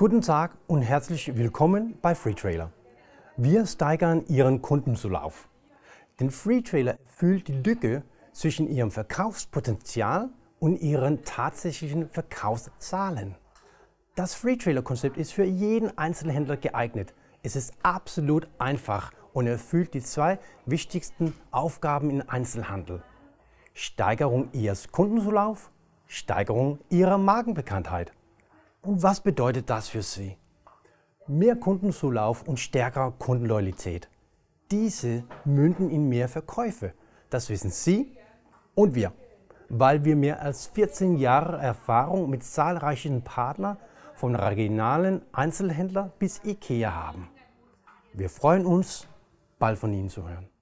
Guten Tag und herzlich willkommen bei Freetrailer. Wir steigern Ihren Kundenzulauf. Denn Freetrailer füllt die Lücke zwischen Ihrem Verkaufspotenzial und Ihren tatsächlichen Verkaufszahlen. Das freetrailer Konzept ist für jeden Einzelhändler geeignet. Es ist absolut einfach und erfüllt die zwei wichtigsten Aufgaben im Einzelhandel. Steigerung Ihres Kundenzulauf, Steigerung Ihrer Markenbekanntheit. Und was bedeutet das für Sie? Mehr Kundenzulauf und stärkere Kundenloyalität. Diese münden in mehr Verkäufe. Das wissen Sie und wir, weil wir mehr als 14 Jahre Erfahrung mit zahlreichen Partnern von regionalen Einzelhändlern bis IKEA haben. Wir freuen uns, bald von Ihnen zu hören.